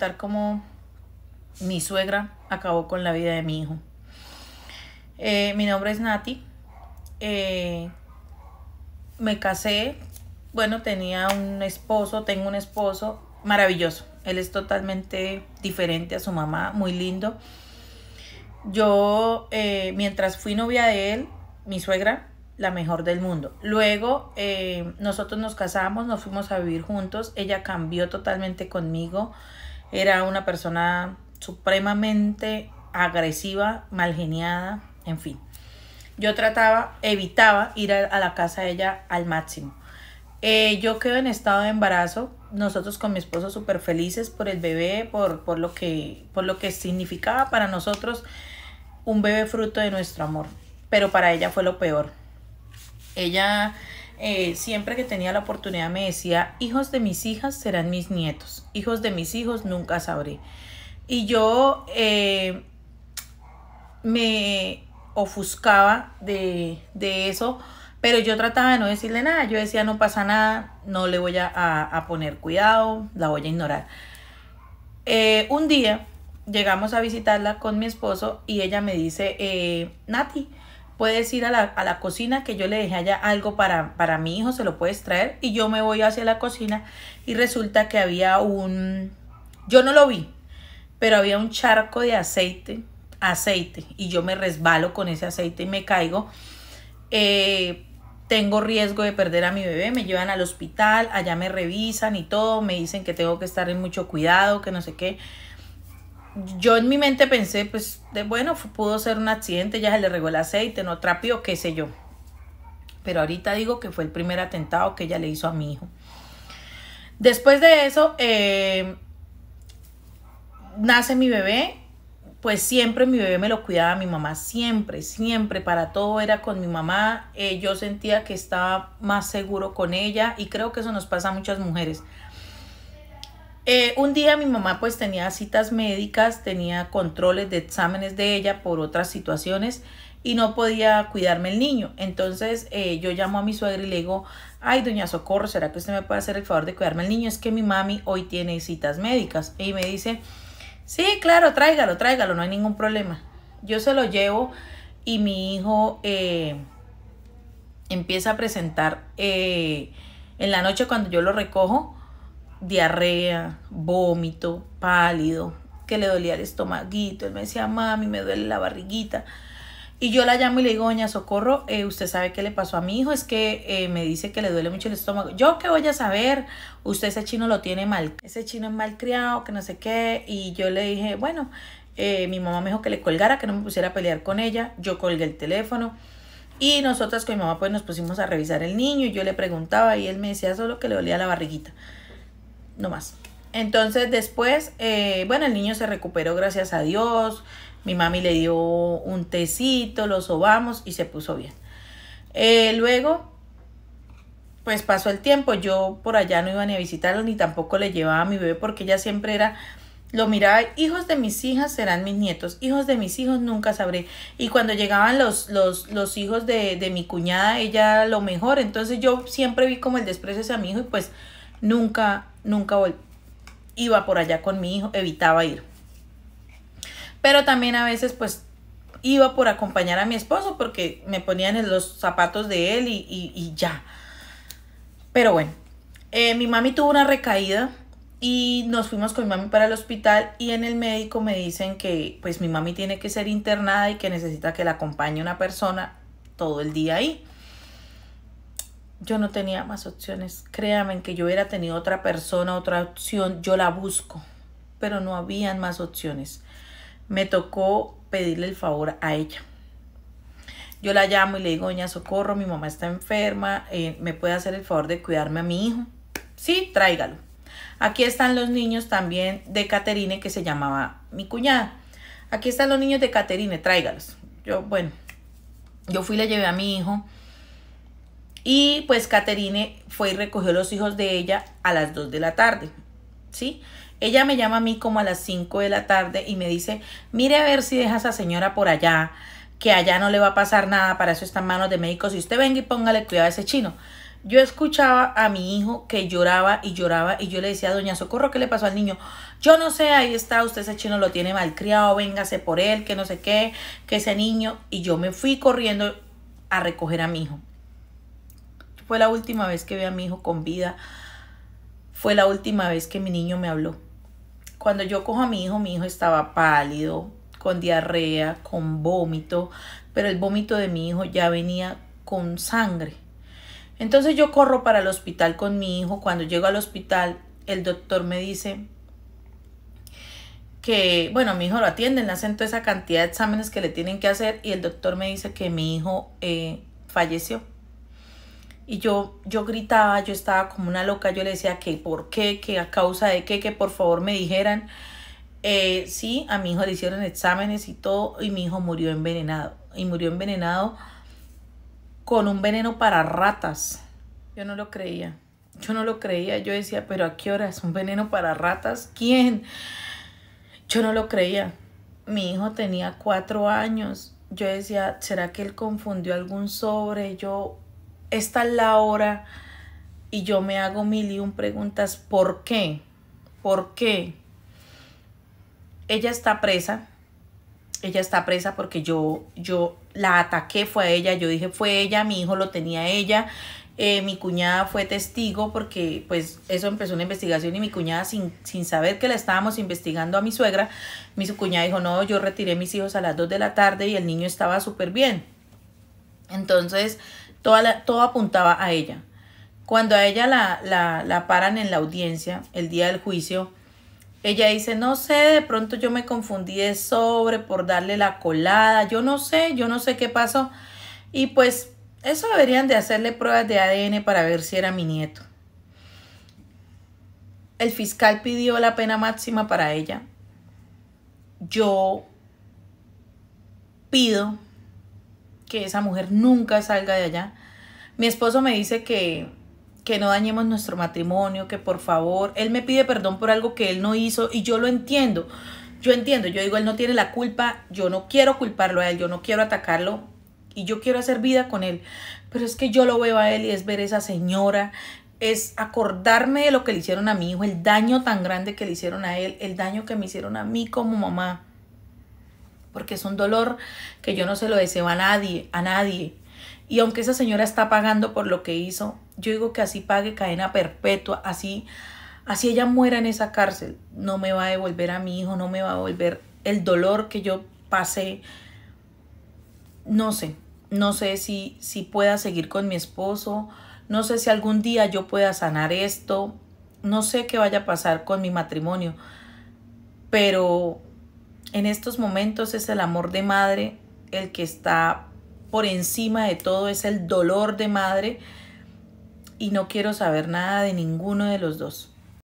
como cómo mi suegra acabó con la vida de mi hijo. Eh, mi nombre es Nati. Eh, me casé, bueno, tenía un esposo, tengo un esposo maravilloso. Él es totalmente diferente a su mamá, muy lindo. Yo, eh, mientras fui novia de él, mi suegra, la mejor del mundo. Luego, nosotros nos casamos, nos fuimos a vivir juntos. Ella cambió totalmente conmigo. Era una persona supremamente agresiva, mal geniada, en fin. Yo trataba, evitaba ir a, la casa de ella al máximo. Eh, yo quedo en estado de embarazo, nosotros con mi esposo súper felices por el bebé, por, lo que, por lo que significaba para nosotros un bebé fruto de nuestro amor. Pero para ella fue lo peor. Ella eh, siempre que tenía la oportunidad me decía, hijos de mis hijas serán mis nietos, hijos de mis hijos nunca sabré. Y yo eh, me ofuscaba de, eso, pero yo trataba de no decirle nada, yo decía, no pasa nada, no le voy a, poner cuidado, la voy a ignorar. Eh, un día llegamos a visitarla con mi esposo y ella me dice, Nati, puedes ir a la, a la, cocina que yo le dejé allá algo para, para mi hijo, se lo puedes traer. Y yo me voy hacia la cocina y resulta que había un, yo no lo vi, pero había un charco de aceite, aceite, y yo me resbalo con ese aceite y me caigo. Eh, tengo riesgo de perder a mi bebé, me llevan al hospital, allá me revisan y todo, me dicen que tengo que estar en mucho cuidado, que no sé qué yo en mi mente pensé, pues, de, bueno, pudo ser un accidente, ya se le regó el aceite, no trapió, qué sé yo. Pero ahorita digo que fue el primer atentado que ella le hizo a mi hijo. Después de eso, eh, nace mi bebé, pues siempre mi bebé me lo cuidaba mi mamá, siempre, siempre, para todo era con mi mamá. Eh, yo sentía que estaba más seguro con ella y creo que eso nos pasa a muchas mujeres. Eh, un día mi mamá pues tenía citas médicas, tenía controles de exámenes de ella por otras situaciones y no podía cuidarme el niño. Entonces eh, yo llamo a mi suegra y le digo, ay doña Socorro, ¿será que usted me puede hacer el favor de cuidarme el niño? Es que mi mami hoy tiene citas médicas. Y me dice, sí, claro, tráigalo, tráigalo, no hay ningún problema. Yo se lo llevo y mi hijo eh, empieza a presentar en la noche cuando yo lo recojo diarrea, vómito, pálido, que le dolía el estomaguito. Él me decía, mami, me duele la barriguita. Y yo la llamo y le digo, doña Socorro, eh, usted sabe qué le pasó a mi hijo, es que eh, me dice que le duele mucho el estómago. Yo qué voy a saber, usted ese chino lo tiene mal, ese chino es mal criado, que no sé qué. Y yo le dije, bueno, eh, mi mamá me dijo que le colgara, que no me pusiera a pelear con ella. Yo colgué el teléfono. Y nosotras con mi mamá pues nos pusimos a revisar el niño y yo le preguntaba y él me decía solo que le dolía la barriguita no más. Entonces después, eh, bueno, el niño se recuperó gracias a Dios, mi mami le dio un tecito, lo sobamos y se puso bien. Eh, luego, pues pasó el tiempo, yo por allá no iba ni a visitarlo ni tampoco le llevaba a mi bebé porque ella siempre era, lo miraba, hijos de mis hijas serán mis nietos, hijos de mis hijos nunca sabré. Y cuando llegaban los, los, hijos de, de mi cuñada, ella lo mejor, entonces yo siempre vi como el desprecio hacia mi hijo y pues nunca nunca iba por allá con mi hijo, evitaba ir. Pero también a veces pues iba por acompañar a mi esposo porque me ponían los zapatos de él y, ya. Pero bueno, eh, mi mami tuvo una recaída y nos fuimos con mi mami para el hospital y en el médico me dicen que pues mi mami tiene que ser internada y que necesita que la acompañe una persona todo el día ahí yo no tenía más opciones. Créanme que yo hubiera tenido otra persona, otra opción, yo la busco, pero no habían más opciones. Me tocó pedirle el favor a ella. Yo la llamo y le digo, doña Socorro, mi mamá está enferma, eh, ¿me puede hacer el favor de cuidarme a mi hijo? Sí, tráigalo. Aquí están los niños también de Caterine, que se llamaba mi cuñada. Aquí están los niños de Caterine, tráigalos. Yo, bueno, yo fui y le llevé a mi hijo y pues Caterine fue y recogió los hijos de ella a las 2 de la tarde, ¿sí? Ella me llama a mí como a las 5 de la tarde y me dice, mire a ver si deja a esa señora por allá, que allá no le va a pasar nada, para eso están manos de médicos, si usted venga y póngale cuidado a ese chino. Yo escuchaba a mi hijo que lloraba y lloraba y yo le decía, doña Socorro, ¿qué le pasó al niño? Yo no sé, ahí está, usted ese chino lo tiene malcriado, véngase por él, que no sé qué, que ese niño. Y yo me fui corriendo a recoger a mi hijo. Fue la última vez que vi a mi hijo con vida. Fue la última vez que mi niño me habló. Cuando yo cojo a mi hijo, mi hijo estaba pálido, con diarrea, con vómito, pero el vómito de mi hijo ya venía con sangre. Entonces yo corro para el hospital con mi hijo. Cuando llego al hospital, el doctor me dice que, bueno, mi hijo lo atienden, le hacen toda esa cantidad de exámenes que le tienen que hacer y el doctor me dice que mi hijo eh, falleció. Y yo, yo gritaba, yo estaba como una loca, yo le decía que por qué, que a causa de qué, que por favor me dijeran. Eh, sí, a mi hijo le hicieron exámenes y todo, y mi hijo murió envenenado. Y murió envenenado con un veneno para ratas. Yo no lo creía. Yo no lo creía. Yo decía, pero ¿a qué horas? ¿Un veneno para ratas? ¿Quién? Yo no lo creía. Mi hijo tenía cuatro años. Yo decía, ¿será que él confundió algún sobre? Yo esta es la hora y yo me hago mil y un preguntas, ¿por qué? ¿Por qué? Ella está presa, ella está presa porque yo, yo la ataqué, fue a ella, yo dije fue ella, mi hijo lo tenía ella, eh, mi cuñada fue testigo porque pues eso empezó una investigación y mi cuñada sin, sin saber que la estábamos investigando a mi suegra, mi cuñada dijo no, yo retiré mis hijos a las 2 de la tarde y el niño estaba súper bien. Entonces, todo apuntaba a ella. Cuando a ella la, la, la paran en la audiencia, el día del juicio, ella dice, no sé, de pronto yo me confundí de sobre por darle la colada, yo no sé, yo no sé qué pasó. Y pues eso deberían de hacerle pruebas de ADN para ver si era mi nieto. El fiscal pidió la pena máxima para ella. Yo pido que esa mujer nunca salga de allá. Mi esposo me dice que, que no dañemos nuestro matrimonio, que por favor, él me pide perdón por algo que él no hizo y yo lo entiendo. Yo entiendo, yo digo, él no tiene la culpa, yo no quiero culparlo a él, yo no quiero atacarlo y yo quiero hacer vida con él. Pero es que yo lo veo a él y es ver a esa señora, es acordarme de lo que le hicieron a mi hijo, el daño tan grande que le hicieron a él, el daño que me hicieron a mí como mamá porque es un dolor que yo no se lo deseo a nadie, a nadie. Y aunque esa señora está pagando por lo que hizo, yo digo que así pague cadena perpetua, así, así ella muera en esa cárcel, no me va a devolver a mi hijo, no me va a devolver el dolor que yo pasé. No sé, no sé si, si pueda seguir con mi esposo, no sé si algún día yo pueda sanar esto, no sé qué vaya a pasar con mi matrimonio, pero en estos momentos es el amor de madre el que está por encima de todo, es el dolor de madre y no quiero saber nada de ninguno de los dos.